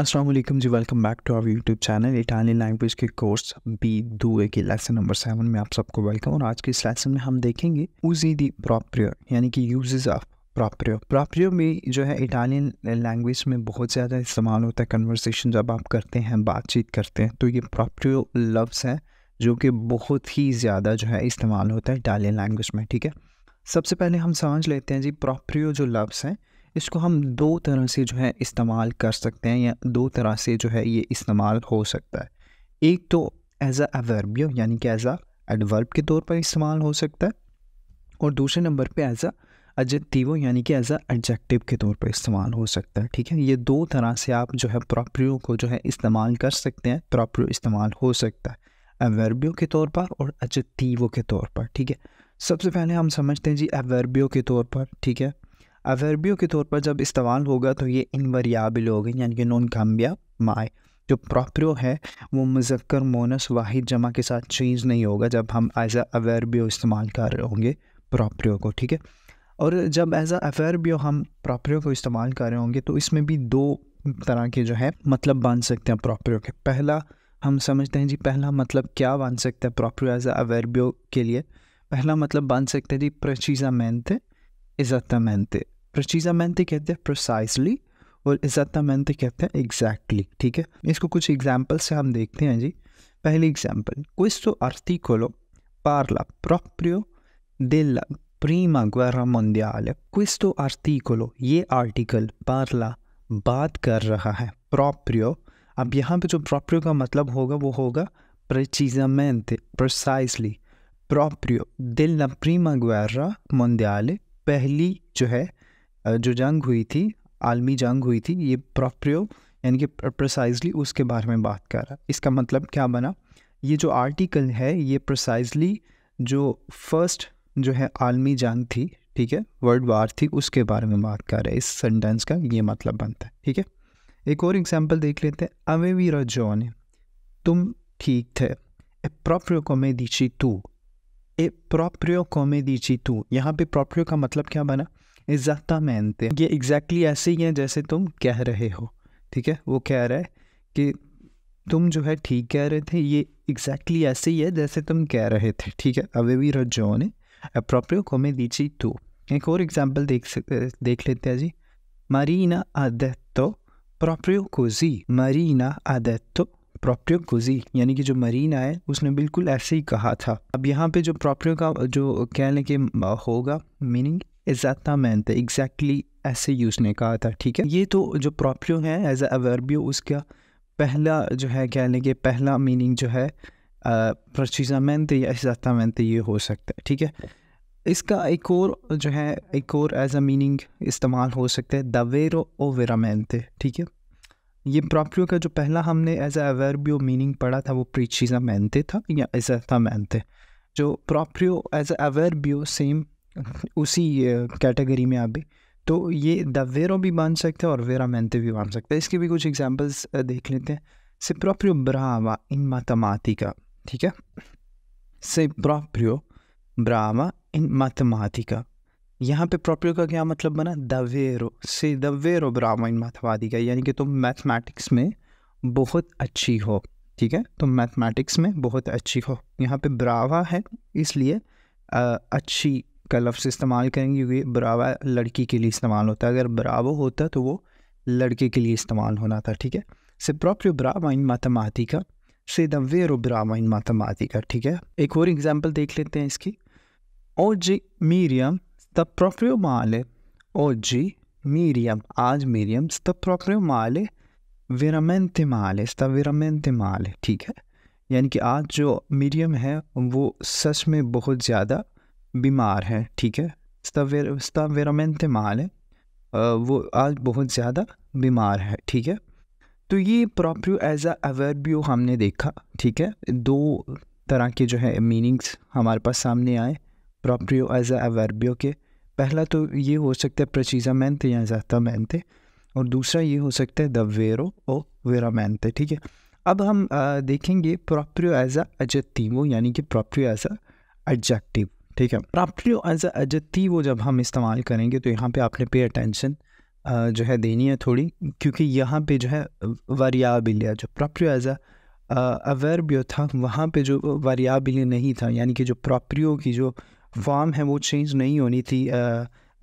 असलम जी welcome back to our YouTube channel Italian language के course B A के lesson number seven में आप सबको वेलकम और आज के इस लेसन में हम देखेंगे उजी दी प्रॉप्रियो यानी कि यूजेज ऑफ प्रॉप्रियो प्रॉप्रियो में जो है इटालियन लैंग्वेज में बहुत ज़्यादा इस्तेमाल होता है कन्वर्सेशन जब आप करते हैं बातचीत करते हैं तो ये प्रॉप्रियो लफ्स है जो कि बहुत ही ज़्यादा जो है इस्तेमाल होता है इटालियन लैंग्वेज में ठीक है सबसे पहले हम समझ लेते हैं जी प्रॉप्रियो जो लफ्स हैं इसको हम दो तरह से जो है इस्तेमाल कर सकते हैं या दो तरह से जो है ये इस्तेमाल हो सकता है एक तो एज़ आ एवर्बियो यानी कि एज़ अ एडवर्ब के तौर पर इस्तेमाल हो सकता है और दूसरे नंबर पे एज़ अ एडजेक्टिवो यानी कि एज अ एडजेक्टिव के तौर पर इस्तेमाल हो सकता है ठीक है ये दो तरह से आप जो है प्रॉपरियो को जो है इस्तेमाल कर सकते हैं प्रॉपरियो इस्तेमाल हो सकता है एवर्बियो के तौर पर और एडजेक्टिवो के तौर पर ठीक है सबसे पहले हम समझते हैं जी एवर्बियो के तौर पर ठीक है अवेरबियो के तौर पर जब इस्तेमाल होगा तो ये इनवरियाबल हो गई यानी कि नॉन कामया माए जो प्रॉपरियो है वो मुजक्कर मोनस वाहिद जमा के साथ चेंज नहीं होगा जब हम एज अ अवेरबियो इस्तेमाल कर रहे होंगे प्रॉपरियो को ठीक है और जब एज अ अवेरबियो हम प्रॉपरियो को इस्तेमाल कर रहे होंगे तो इसमें भी दो तरह के जो है मतलब बांध सकते हैं प्रॉपरियो के पहला हम समझते हैं जी पहला मतलब क्या बांध सकते हैं प्रॉपरियो एज अ अवेरबियो के लिए पहला मतलब बांध सकते हैं जी प्रचीज़ा मेहनत एग्जैक्टली प्रचीजामेंते कहते हैं प्रोसाइसली और एग्जैक्टामेंते कहते हैं एग्जैक्टली ठीक है इसको कुछ एग्जाम्पल से हम देखते हैं जी पहली एग्जाम्पल क्विस्ट तो आर्थिकोलो पार्ला प्रोप्रियो दिल्ला प्रीमा ग्वेरा मंदियाल आरती को लो ये आर्टिकल पार्ला बात कर रहा है प्रोप्रियो अब यहाँ पे जो प्रोप्रियो का मतलब होगा वो होगा प्रचीजामेंते प्रोसाइसली प्रोप्रियो दिल्ला प्रीमा ग्वेरा मंदियाल पहली जो है जो जंग हुई थी आलमी जंग हुई थी ये प्रॉप्रियो यानी कि प्रोसाइजली उसके बारे में बात कर रहा है इसका मतलब क्या बना ये जो आर्टिकल है ये प्रोसाइजली जो फर्स्ट जो है आलमी जंग थी ठीक है वर्ल्ड वार थी उसके बारे में बात कर रहा है इस सेंटेंस का ये मतलब बनता है ठीक है एक और एग्जाम्पल देख लेते हैं अवे वीरा रजोने तुम ठीक थे प्रॉप्रियो को मैं दीची तू e proprio come dici तू यहाँ पे proprio का मतलब क्या बना इजातamente ये एग्जैक्टली exactly ऐसे ही है जैसे तुम कह रहे हो ठीक है वो कह रहा है कि तुम जो है ठीक कह रहे थे ये एग्जैक्टली exactly ऐसे ही है जैसे तुम कह रहे थे ठीक है अवे अवेवी रजोने अप्रोप्रियो कोमे दीची तू एक और एग्जाम्पल देख सकते देख लेते हैं जी मरीना आदत्तो प्रॉप्रियो कोजी मरीना आदत्तो गुजी यानी कि जो मरीन आए उसने बिल्कुल ऐसे ही कहा था अब यहाँ पे जो प्रोप्रियो का जो कह लें कि होगा मीनिंग एजाता मैन थे एग्जैक्टली ऐसे ही उसने कहा था ठीक है ये तो जो प्रॉप्रियो है एज अवर्बियो उसका पहला जो है कह लें कि पहला मीनिंग जो है प्रचीजा मैन थे या एजाता मैन थे ये हो सकता है ठीक है इसका एक और जो है एक और एज अ मीनिंग इस्तेमाल हो सकता है दवेरो ओ मैन थे ठीक है ये प्रॉपर्टी का जो पहला हमने एज ए अवेरबियो मीनिंग पढ़ा था वो प्रीचीजा मैनते था या एज था मैनते जो प्रॉपर्टी एज ए अवेरबियो सेम उसी कैटेगरी में आ भी तो ये द वेरो भी बन सकते हैं और वेरा मैनते भी बन सकते हैं इसके भी कुछ एग्जाम्पल्स देख लेते हैं से प्रॉप्रियो ब्रावा इन मतमातिका का ठीक है से प्रॉप्रियो ब्रावा इन मतमातिका का यहाँ पे प्रॉपर का क्या मतलब बना दवेरो से दवेरो ब्राह्मण माथवादी का यानी कि तुम मैथमेटिक्स में बहुत अच्छी हो ठीक है तुम मैथमेटिक्स में बहुत अच्छी हो यहाँ पे ब्रावा है इसलिए अच्छी का लफ्स इस्तेमाल करेंगे क्योंकि ब्रावा लड़की के लिए इस्तेमाल होता है अगर ब्रावो होता तो वो लड़के के लिए इस्तेमाल होना था ठीक है से प्रॉपर ब्रावा इन का से दवेरो ब्रावा इन मातमातिका ठीक है एक और एग्जाम्पल देख लेते हैं इसकी और जी मीरियम sta proprio male. Oggi Miriam, आज Miriam sta proprio male, veramente male, sta veramente male, ठीक है यानी कि आज जो मीडियम है वो सच में बहुत ज़्यादा बीमार है ठीक है sta, ver, sta veramente male, वो आज बहुत ज़्यादा बीमार है ठीक है तो ये प्रॉप्रियो एज अ अवेरबियो हमने देखा ठीक है दो तरह के जो है मीनिंग्स हमारे पास सामने आए प्रॉप्रियो एज अ अवेरबियो के पहला तो ये हो सकता है प्रचीजामेंते या जहतामेंते और दूसरा ये हो सकता है द वेरो और वेरामेंते ठीक है अब हम आ, देखेंगे प्रॉप्रियो एज अ वो यानी कि प्रॉप्रियो एज अ एडजेक्टिव ठीक है प्रॉप्रियो एज अ वो जब हम इस्तेमाल करेंगे तो यहाँ पे आपने पे अटेंशन जो है देनी है थोड़ी क्योंकि यहाँ पे जो है वरियाबिलिया जो प्रॉप्रियो एज अ अवर्बियो था वहाँ पे जो वरियाबिलिया नहीं था यानी कि जो प्रॉप्रियो की जो हम्म। फॉर्म है वो चेंज नहीं होनी थी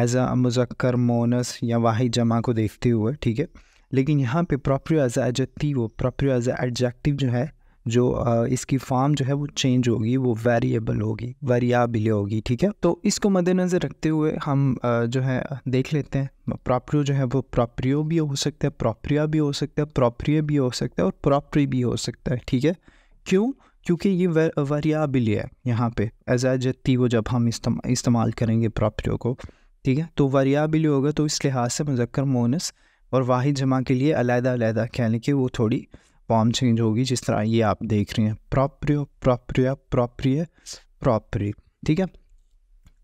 एज अ मुजक्कर मोनस या वाहिद जमा को देखते हुए ठीक है लेकिन यहाँ पे प्रॉपरियो एज वो प्रॉपरियो एज एडजेक्टिव जो है जो आ, इसकी फॉर्म जो है वो चेंज होगी वो वेरिएबल होगी वेरियाबल होगी ठीक है तो इसको मद्देनज़र रखते हुए हम आ, जो है देख लेते हैं प्रॉपरियो जो है वो प्रॉपरियो भी हो सकता है प्रॉपरिया भी हो सकता है प्रॉपरिय भी हो सकता है और प्रॉपरी भी हो सकता है ठीक है क्यों क्योंकि ये वरियाबल है यहाँ पे एज ए जत्ती वो जब हम इस्तेम, इस्तेमाल करेंगे प्रॉपर्टियों को ठीक है तो वरियाबल होगा तो इस लिहाज से मुजक्कर मोनस और वाहिद जमा के लिए अलहदा अलहदा यानी कि वो थोड़ी फॉर्म चेंज होगी जिस तरह ये आप देख रहे हैं प्रॉप्रियो प्रॉप्रिया प्रॉप्रिय प्रॉपरी ठीक है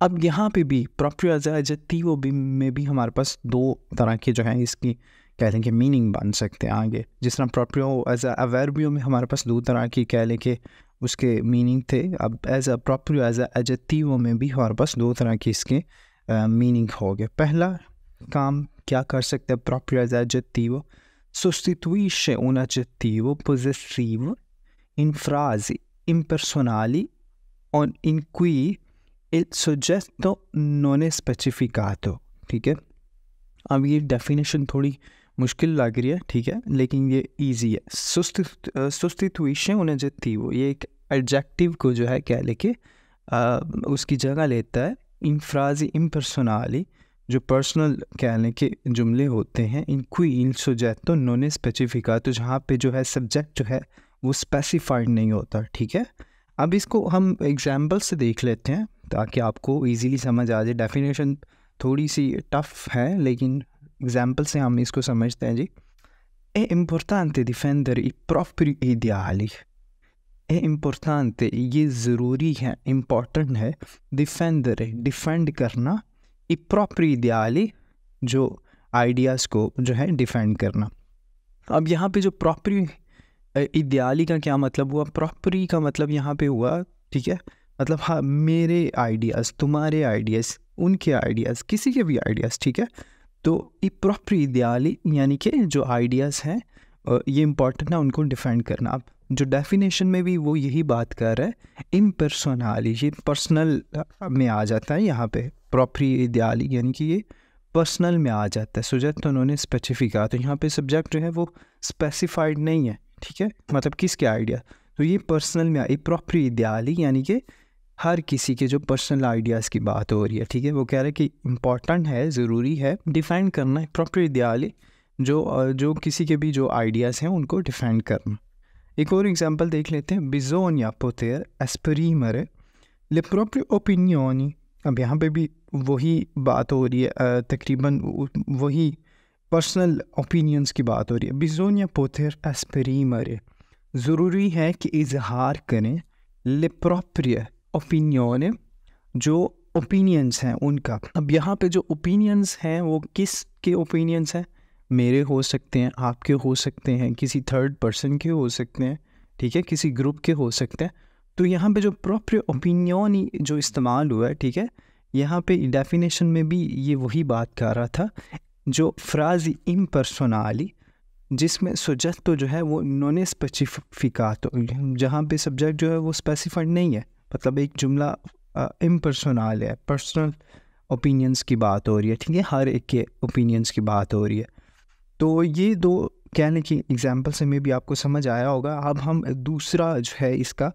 अब यहाँ पे भी प्रॉप्रियो एज ए जत्ती वो भी में भी हमारे पास दो तरह के जो हैं इसकी कह लें कि मीनिंग बन सकते हैं आगे जिस तरह प्रोप्रियो एज अ अवेरबियो में हमारे पास दो तरह की कह लें कि उसके मीनिंग थे अब एज अ प्रोप्रियो एज अजतीवो में भी हमारे पास दो तरह की इसके मीनिंग हो गए पहला काम क्या कर सकते हैं प्रोप्रियो एज एजतिवो sostituisce un aggettivo possessivo in frasi impersonali in इन क्वी soggetto non नॉन specificato ठीक है अब ये डेफिनेशन थोड़ी मुश्किल लग रही है ठीक है लेकिन ये ईजी है सुस्त सुस्तित्विश उन्हें जो थी वो ये एक एडजेक्टिव को जो है क्या लेके उसकी जगह लेता है इन्फ्राजी इम्पर्सोनाली जो पर्सनल कहने के जुमले होते हैं इनको इन सुजैतो नोने स्पेसिफिका तो जहाँ पे जो है सब्जेक्ट जो है वो स्पेसिफाइड नहीं होता ठीक है अब इसको हम एग्जाम्पल से देख लेते हैं ताकि आपको इजीली समझ आ जाए डेफिनेशन थोड़ी सी टफ है लेकिन एग्जाम्पल se हम इसको समझते हैं जी è importante difendere i propri ideali è importante ये ज़रूरी है इम्पॉर्टेंट है डिफेंडर डिफेंड करना i propri ideali जो आइडियाज़ को जो है डिफेंड करना अब यहाँ पे जो प्रॉपरी इदयाली का क्या मतलब हुआ प्रॉपरी का मतलब यहाँ पे हुआ ठीक है मतलब हाँ मेरे आइडियाज़ तुम्हारे आइडियाज़ उनके आइडियाज़ किसी के भी आइडियाज़ ठीक है तो ये प्रॉपर इदियाली यानी कि जो आइडियाज़ हैं ये इम्पॉर्टेंट है उनको डिफेंड करना आप जो डेफिनेशन में भी वो यही बात कर हैं इम इम्पर्सनली ये पर्सनल में आ जाता है यहाँ पे प्रॉपरी इदियाली यानी कि ये पर्सनल में आ जाता है सुजत तो उन्होंने स्पेसिफिक कहा तो यहाँ पे सब्जेक्ट जो है वो स्पेसिफाइड नहीं है ठीक है मतलब किसके आइडिया तो ये पर्सनल में आई प्रॉपरी इदियाली यानी कि हर किसी के जो पर्सनल आइडियाज़ की बात हो रही है ठीक है वो कह रहे हैं कि इम्पॉर्टेंट है ज़रूरी है डिफेंड करना है प्रॉपर दयाली जो जो किसी के भी जो आइडियाज़ हैं उनको डिफेंड करना एक और एग्जांपल देख लेते हैं बिजोन या पोतेर एस्परीमर ले प्रॉपर ओपिनियन अब यहाँ पे भी वही बात हो रही है तकरीबन वही पर्सनल ओपिनियंस की बात हो रही है बिजोन या पोतेर एस्परीमर ज़रूरी है कि इजहार करें ले प्रॉप्रिय ओपिनियन जो ओपिनियंस हैं उनका अब यहाँ पे जो ओपिनियंस हैं वो किस के ओपिनियंस हैं मेरे हो सकते हैं आपके हो सकते हैं किसी थर्ड पर्सन के हो सकते हैं ठीक है किसी ग्रुप के हो सकते हैं तो यहाँ पे जो प्रॉपर ओपिनियन जो इस्तेमाल हुआ है ठीक है यहाँ पे डेफिनेशन में भी ये वही बात कर रहा था जो फ्राज इम इम्पर्सोनाली जिसमें सब्जेक्ट तो जो है वो नॉन स्पेसिफिकात जहाँ पे सब्जेक्ट जो है वो स्पेसिफाइड नहीं है मतलब एक जुमला इम्पर्सनल है पर्सनल ओपिनियंस की बात हो रही है ठीक है हर एक के ओपिनियंस की बात हो रही है तो ये दो कहने की एग्जाम्पल से में भी आपको समझ आया होगा अब हम दूसरा जो है इसका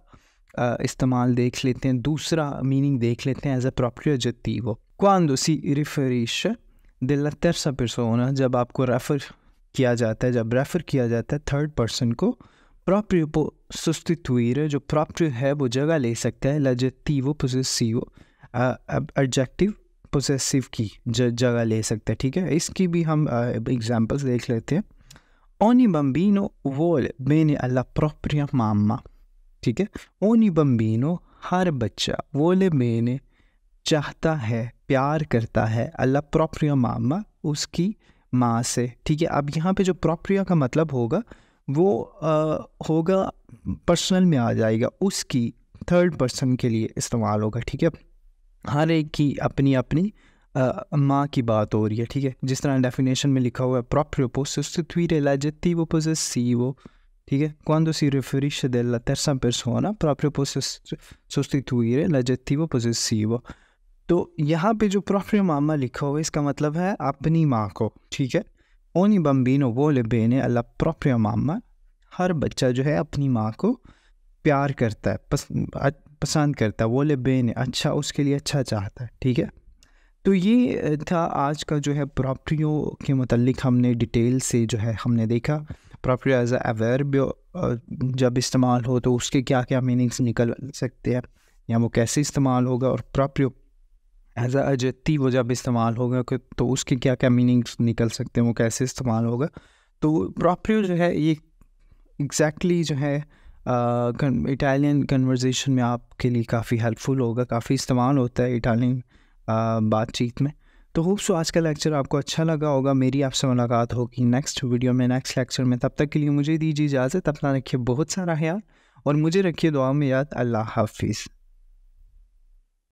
इस्तेमाल देख लेते हैं दूसरा मीनिंग देख लेते हैं एज अ प्रॉपर जत्तीव क्वांदो सी रिफरिश दिल तरसा होना जब आपको रेफ़र किया जाता है जब रेफ़र किया जाता है थर्ड पर्सन को próprio substituir, जो próprio है वो जगह ले सकता है adjetivo possessivo adjective possessive की जगह ले सकता है ठीक है इसकी भी हम एग्जांपल्स देख लेते हैं Ogni bambino vuole bene alla propria mamma ठीक है Ogni bambino हर बच्चा वोले bene चाहता है प्यार करता है अल्लाह प्रॉप्रिया मामा उसकी माँ से ठीक है अब यहाँ पे जो प्रॉप्रिया का मतलब होगा वो होगा पर्सनल में आ जाएगा उसकी थर्ड पर्सन के लिए इस्तेमाल होगा ठीक है हर एक की अपनी अपनी माँ की बात हो रही है ठीक है जिस तरह डेफिनेशन में लिखा हुआ है प्रॉपर तो वो la सी वो ठीक है कौन तो सी quando si riferisce della terza persona वो sostituire सी वो तो यहाँ पे जो प्रॉपर मामा लिखा हुआ है इसका मतलब है अपनी माँ को ठीक है ogni bambino vuole bene alla propria mamma हर बच्चा जो है अपनी माँ को प्यार करता है पस, पसंद करता है bene, बेन अच्छा उसके लिए अच्छा चाहता है ठीक है तो ये था आज का जो है प्रॉपर्टी के मतलब हमने डिटेल से जो है हमने देखा प्रॉपर्टी एज अवेयर भी जब इस्तेमाल हो तो उसके क्या क्या मीनिंग्स निकल सकते हैं या वो कैसे इस्तेमाल होगा और प्रॉपर्टी एज आ अजती वो जब इस्तेमाल होगा तो उसके क्या क्या मीनिंग्स निकल सकते हैं वो कैसे इस्तेमाल होगा तो प्रॉपर जो है ये एग्जैक्टली exactly जो है इटालियन कन्वर्जेशन में आपके लिए काफ़ी हेल्पफुल होगा काफ़ी इस्तेमाल होता है इटालियन बातचीत में तो होप सो आज का लेक्चर आपको अच्छा लगा होगा मेरी आपसे मुलाकात होगी नेक्स्ट वीडियो में नेक्स्ट लेक्चर में तब तक के लिए मुझे दीजिए इजाज़त अपना रखिए बहुत सारा ख्याल और मुझे रखिए दुआ में याद अल्लाह हाफिज़